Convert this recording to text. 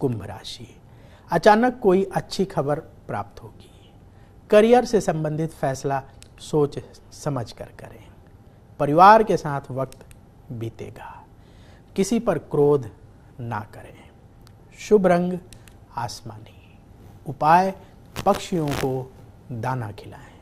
कुंभ राशि अचानक कोई अच्छी खबर प्राप्त होगी करियर से संबंधित फैसला सोच समझ कर करें परिवार के साथ वक्त बीतेगा किसी पर क्रोध ना करें शुभ रंग आसमानी उपाय पक्षियों को दाना खिलाएं